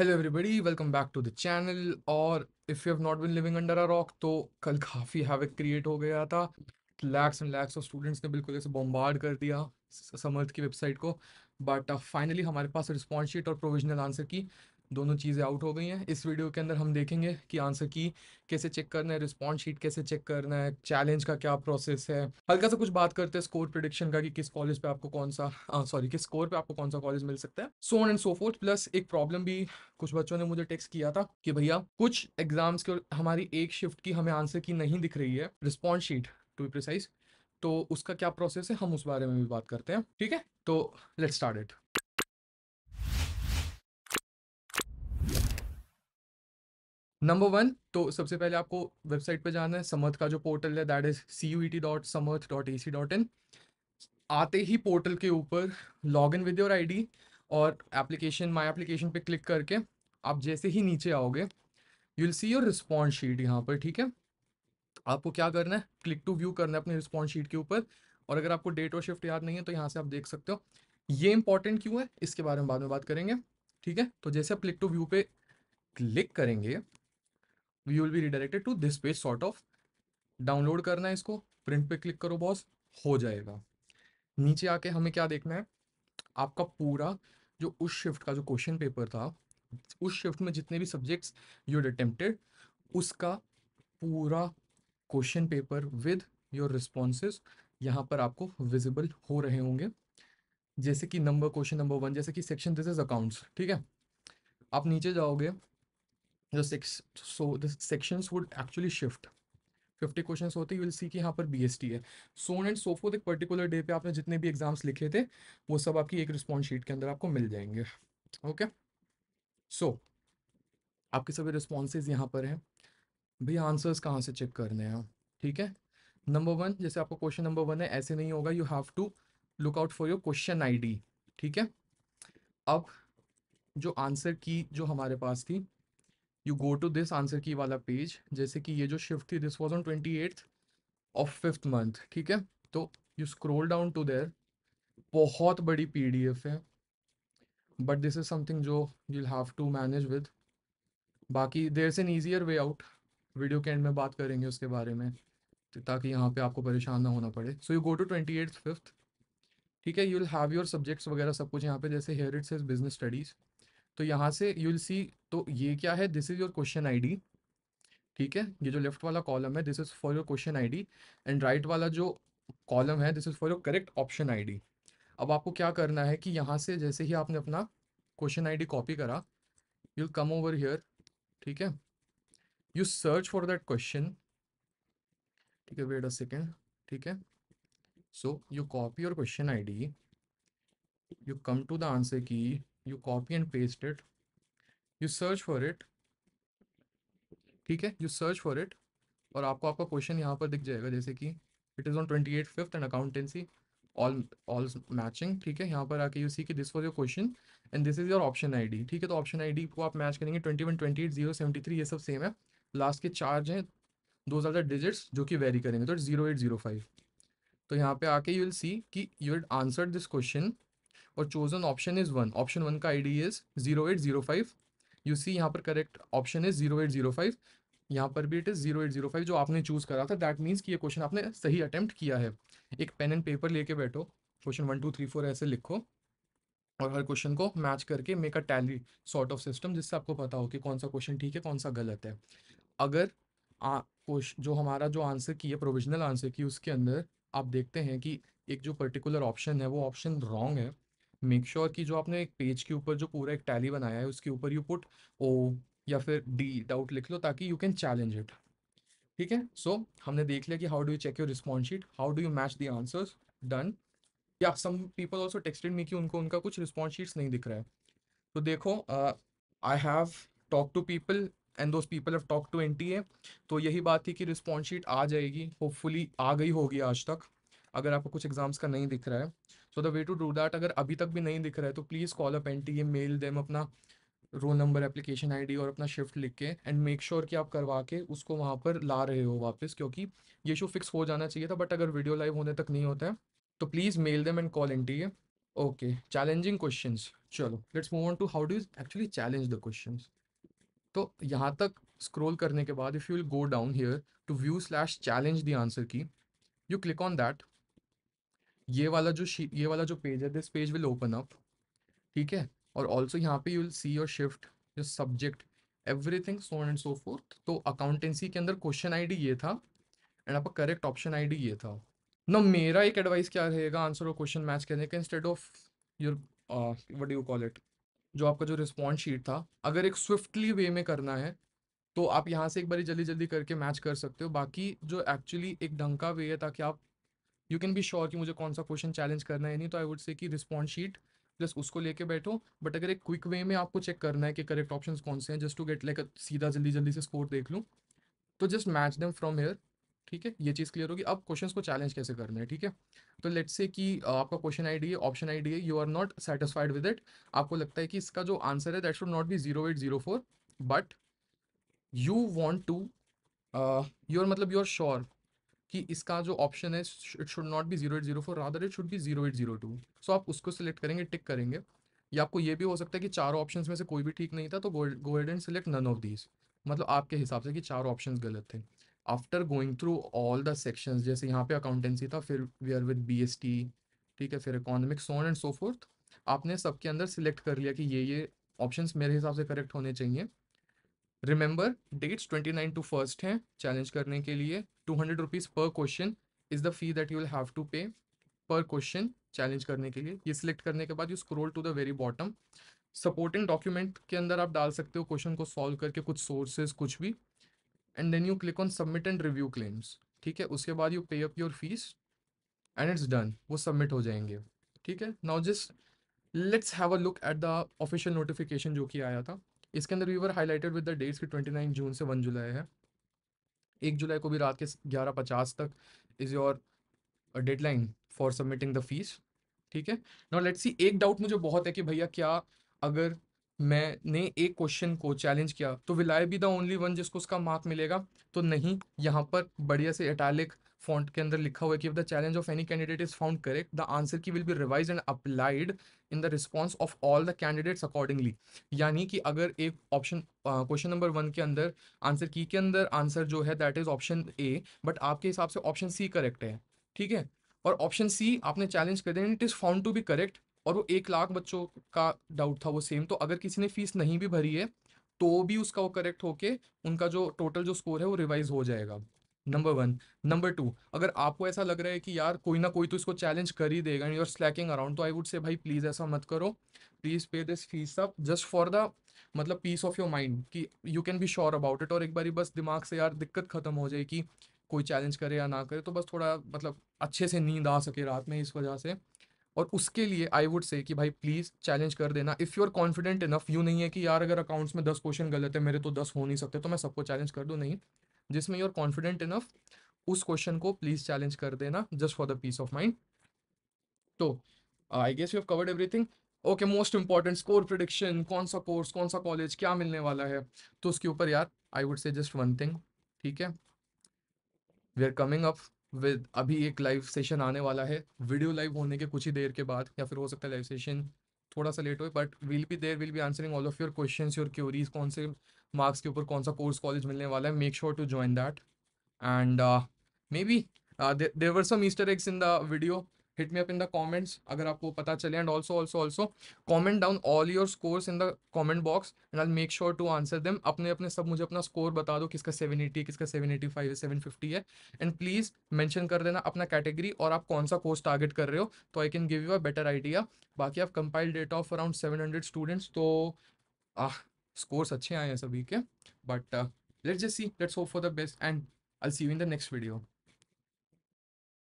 hello everybody welcome back to the channel और if you have not been living under a rock तो कल काफ़ी havoc create हो गया था lakhs and lakhs of students ने बिल्कुल ऐसे बॉम्बार्ड कर दिया समर्थ की वेबसाइट को बट फाइनली uh, हमारे पास रिस्पॉन्स शीट और प्रोविजनल आंसर की दोनों चीज़ें आउट हो गई हैं इस वीडियो के अंदर हम देखेंगे कि आंसर की कैसे चेक करना है रिस्पॉन्स शीट कैसे चेक करना है चैलेंज का क्या प्रोसेस है हल्का सा कुछ बात करते हैं स्कोर प्रिडिक्शन का कि किस कॉलेज पे आपको कौन सा सॉरी किस स्कोर पे आपको कौन सा कॉलेज मिल सकता है so on and so forth plus एक प्रॉब्लम भी कुछ बच्चों ने मुझे टेक्स्ट किया था कि भैया कुछ एग्जाम्स के हमारी एक शिफ्ट की हमें आंसर की नहीं दिख रही है रिस्पॉन्स शीट टू प्रिसाइज तो उसका क्या प्रोसेस है हम उस बारे में भी बात करते हैं ठीक है तो let start it number one तो सबसे पहले आपको वेबसाइट पे जाना है समर्थ का जो पोर्टल है that is C U E T dot Samarth dot A C dot in आते ही पोर्टल के ऊपर log in with your I D और एप्लीकेशन माई एप्लीकेशन पे क्लिक करके आप जैसे ही नीचे आओगे you will see your response sheet यहाँ पर ठीक है आपको क्या करना है क्लिक टू व्यू करना है अपने रिस्पॉन्स शीट के ऊपर और अगर आपको डेट और शिफ्ट याद नहीं है तो यहाँ से आप देख सकते हो ये इंपॉर्टेंट क्यों है इसके बारे में बाद में बात करेंगे ठीक है तो जैसे आप क्लिक टू व्यू पे क्लिक करेंगे we will be redirected to this page sort of download करना है इसको प्रिंट पे क्लिक करो बॉस हो जाएगा नीचे आके हमें क्या देखना है आपका पूरा जो उस शिफ्ट का जो क्वेश्चन पेपर था उस शिफ्ट में जितने भी सब्जेक्ट्स यू अटेम्प्टेड उसका पूरा question paper with your responses यहाँ पर आपको विजिबल हो रहे होंगे जैसे कि नंबर क्वेश्चन नंबर वन जैसे कि सेक्शन दिस इज अकाउंट्स ठीक है आप नीचे जाओगे the six so the sections would actually shift 50 questions होते यू विल सी कि यहाँ पर टी है सोन एंड सो एक पर्टिकुलर डे पे आपने जितने भी एग्जाम्स लिखे थे वो सब आपकी एक रिस्पॉन्स शीट के अंदर आपको मिल जाएंगे ओके सो so, आपके सभी रिस्पॉन्सेज यहाँ पर हैं भैया आंसर्स कहाँ से चेक करने हैं ठीक है नंबर वन जैसे आपको क्वेश्चन नंबर वन है ऐसे नहीं होगा you have to look out for your question D ठीक है अब जो आंसर की जो हमारे पास थी you go to this answer key वाला पेज जैसे कि ये जो शिफ्ट थी this was on twenty eighth of fifth month ठीक है तो you scroll down to there बहुत बड़ी पी डी एफ है बट दिस इज समथिंग जो you have to manage with बाकी there is an easier way out video के end में बात करेंगे उसके बारे में ताकि यहाँ पे आपको परेशान ना होना पड़े so you go to twenty eight fifth ठीक है you will have your subjects वगैरह सब कुछ यहाँ पे जैसे हेयर इट्स बिजनेस स्टडीज़ तो यहाँ से यू विल सी तो ये क्या है this is your question ID ठीक है ये जो लेफ्ट वाला कॉलम है this is for your question ID and right वाला जो कॉलम है this is for your correct option ID अब आपको क्या करना है कि यहाँ से जैसे ही आपने अपना क्वेश्चन आईडी कॉपी करा यू कम ओवर हियर ठीक है you search for that question ठीक है वेट अ सेकेंड ठीक है so you copy your question I you come to the answer key you copy and paste it you search for it ठीक है you search for it और आपको आपका question यहाँ पर दिख जाएगा जैसे कि it is on twenty eight fifth and accountancy all all matching ठीक है यहाँ पर आके यू सी कि this was your question and this is your option ID ठीक है तो ऑप्शन आईडी को आप मैच करेंगे twenty one twenty eight zero seventy three ये सब सेम है लास्ट के चार्ज हैं दो ज़्यादा डिजिट्स जो कि वेरी करेंगे तो जीरो एट जीरो फाइव तो यहाँ पे आके यू विल सी कि you will answer this question और chosen option is one option one का ID is zero eight zero five you see यहाँ पर correct option is zero eight zero five यहाँ पर भी it is zero eight zero five जो आपने choose करा था दैट मीन्स कि ये क्वेश्चन आपने सही अटैम्प्ट किया है एक पेन एंड पेपर लेके बैठो question one two three four ऐसे लिखो और हर क्वेश्चन को मैच करके make a tally sort of system जिससे आपको पता हो कि कौन सा क्वेश्चन ठीक है कौन सा गलत है अगर आ, जो हमारा जो आंसर की है प्रोविजनल आंसर की उसके अंदर आप देखते हैं कि एक जो पर्टिकुलर ऑप्शन है वो ऑप्शन रॉन्ग है मेक श्योर sure कि जो आपने एक पेज के ऊपर जो पूरा एक टैली बनाया है उसके ऊपर यू पुट ओ या फिर डी डाउट लिख लो ताकि यू कैन चैलेंज इट ठीक है सो हमने देख लिया कि how do you check your response sheet how do you match the answers done या some people also texted me कि उनको उनका कुछ रिस्पॉन्स शीट्स नहीं दिख रहा है तो देखो I have talk to people and those people have talk to N तो यही बात थी कि रिस्पॉन्स शीट आ जाएगी होपफुली आ गई होगी आज तक अगर आपको कुछ एग्जाम्स का नहीं दिख रहा है so the way to do that अगर अभी तक भी नहीं दिख रहा है तो please call up N T mail them अपना रोल नंबर एप्लीकेशन आईडी और अपना शिफ्ट लिख के एंड मेक श्योर कि आप करवा के उसको वहाँ पर ला रहे हो वापस क्योंकि ये इशू फिक्स हो जाना चाहिए था बट अगर वीडियो लाइव होने तक नहीं होता है तो please mail them and call N T okay challenging question चलो let's move on to how do is actually challenge the question तो यहाँ तक स्क्रोल करने के बाद if you will go down here to view slash challenge the answer key you click on that ये वाला जो ये वाला जो पेज है this page will open up ठीक है और ऑल्सो यहाँ पे you will see your shift your subject everything so and so forth तो अकाउंटेंसी के अंदर क्वेश्चन आईडी ये था एंड आपका करेक्ट ऑप्शन आईडी ये था ना मेरा एक एडवाइस क्या रहेगा आंसर और क्वेश्चन मैच करने का instead of your what you call it जो आपका जो रिस्पॉन्स शीट था अगर एक स्विफ्टली वे में करना है तो आप यहाँ से एक बार जल्दी जल्दी करके मैच कर सकते हो बाकी जो एक्चुअली एक ढंग का वे है ताकि आप यू कैन बी श्योर कि मुझे कौन सा क्वेश्चन चैलेंज करना है नहीं तो आई वुड से कि रिस्पॉन्स शीट प्लस उसको लेके बैठो बट अगर एक क्विक वे में आपको चेक करना है कि करेक्ट ऑप्शन कौन से हैं जस्ट टू गेट लाइक सीधा जल्दी जल्दी से स्कोर देख लूँ तो just match them from here ठीक है ये चीज़ क्लियर होगी अब क्वेश्चंस को चैलेंज कैसे करना है ठीक है तो लेट्स से कि आपका क्वेश्चन आईडी है ऑप्शन आईडी है you are not satisfied with it आपको लगता है कि इसका जो आंसर है that should not be zero eight zero four but you want to your मतलब यू आर श्योर कि इसका जो ऑप्शन है it should not be zero eight zero four rather it should be zero eight zero two so आप उसको select करेंगे टिक करेंगे या आपको ये भी हो सकता है कि चार ऑप्शंस में से कोई भी ठीक नहीं था तो go ahead and select none of these मतलब आपके हिसाब से कि चार ऑप्शन गलत थे after going through all the section जैसे यहाँ पे अकाउंटेंसी था फिर we are with B S T ठीक है फिर economic so on and so forth आपने सबके अंदर सिलेक्ट कर लिया कि ये ये ऑप्शन मेरे हिसाब से करेक्ट होने चाहिए remember dates twenty nine to first हैं चैलेंज करने के लिए टू हंड्रेड रुपीज़ पर question is the fee that you will have to pay पर क्वेश्चन चैलेंज करने के लिए ये सिलेक्ट करने के बाद you scroll to the very bottom supporting document के अंदर आप डाल सकते हो क्वेश्चन को सॉल्व करके कुछ सोर्सेज कुछ भी and then you click on submit and review claims ठीक है उसके बाद you pay up your fees and it's done वो सबमिट हो जाएंगे ठीक है now just let's have a look at the official notification जो कि आया था इसके अंदर we were highlighted with the dates की ट्वेंटी नाइन जून से वन जुलाई है एक जुलाई को भी रात के ग्यारह पचास तक is your deadline for submitting the fees ठीक है नॉट लेट सी एक डाउट मुझे बहुत है कि भैया क्या अगर मैंने एक क्वेश्चन को चैलेंज किया तो will I be the only one जिसको उसका मार्क मिलेगा तो नहीं यहाँ पर बढ़िया से अटैलिक फॉन्ट के अंदर लिखा हुआ है कि if the challenge of any candidate is found correct the answer key will be revise and applied in the response of all the candidates accordingly यानी कि अगर एक ऑप्शन क्वेश्चन नंबर वन के अंदर आंसर की के अंदर आंसर जो है that is option A but आपके हिसाब से ऑप्शन सी करेक्ट है ठीक है और ऑप्शन सी आपने चैलेंज कर दिया it is found to be correct और वो एक लाख बच्चों का डाउट था वो सेम तो अगर किसी ने फीस नहीं भी भरी है तो भी उसका वो करेक्ट होके उनका जो टोटल जो स्कोर है वो रिवाइज हो जाएगा नंबर वन नंबर टू अगर आपको ऐसा लग रहा है कि यार कोई ना कोई तो इसको चैलेंज कर ही देगा यूर स्लैकिंग अराउंड तो आई वुड से भाई प्लीज़ ऐसा मत करो please pay this fee up just for the मतलब पीस ऑफ योर माइंड कि you can be sure about it और एक बार बस दिमाग से यार दिक्कत खत्म हो जाए कि कोई चैलेंज करे या ना करे तो बस थोड़ा मतलब अच्छे से नींद आ सके रात में इस वजह से और उसके लिए आई वुड से कि भाई प्लीज़ चैलेंज कर देना if you are confident enough you नहीं है कि यार अगर अकाउंट्स में दस क्वेश्चन गलत है मेरे तो दस हो नहीं सकते तो मैं सबको चैलेंज कर दूँ नहीं जिसमें यू आर कॉन्फिडेंट इनफ उस क्वेश्चन को प्लीज़ चैलेंज कर देना just for the peace of mind तो I guess you have covered everything okay most important score prediction कौन सा कोर्स कौन सा कॉलेज क्या मिलने वाला है तो उसके ऊपर यार I would say just one thing ठीक है we are coming up with अभी एक लाइव सेशन आने वाला है वीडियो लाइव होने के कुछ ही देर के बाद या फिर हो सकता है लाइव सेशन थोड़ा सा लेट हो but will be there will be answering all of your question your queries कौन से मार्क्स के ऊपर कौन सा कोर्स कॉलेज मिलने वाला है make sure to join that and maybe there were some Easter eggs in the video hit me up in the comments अगर आपको पता चले and also also also comment down all your scores in the comment box and I make sure to answer them अपने अपने सब मुझे अपना score बता दो किसका सेवन एटी किसका सेवन एटी फाइव है सेवन फिफ्टी है एंड प्लीज मैंशन कर देना अपना कैटेगरी और आप कौन सा कोर्स टारगेट कर रहे हो तो I can give you a better idea बाकी आप compile data of around seven hundred students तो आह स्कोर्स अच्छे आए हैं सभी के but let's just see let's hope for the best and I see you in the next video